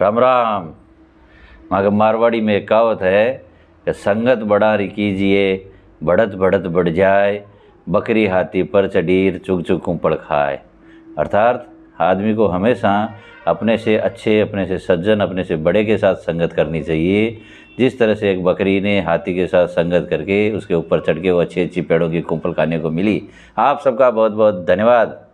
राम राम मगर मारवाड़ी में एक कहावत है कि संगत बड़ारी कीजिए बढ़त बढ़त बढ़ जाए बकरी हाथी पर चडीर चुग चुग कुंपड़ खाए अर्थात आदमी को हमेशा अपने से अच्छे अपने से सज्जन अपने से बड़े के साथ संगत करनी चाहिए जिस तरह से एक बकरी ने हाथी के साथ संगत करके उसके ऊपर चढ़ के वो अच्छी अच्छी पेड़ों की कुंपल खाने को मिली आप सबका बहुत बहुत धन्यवाद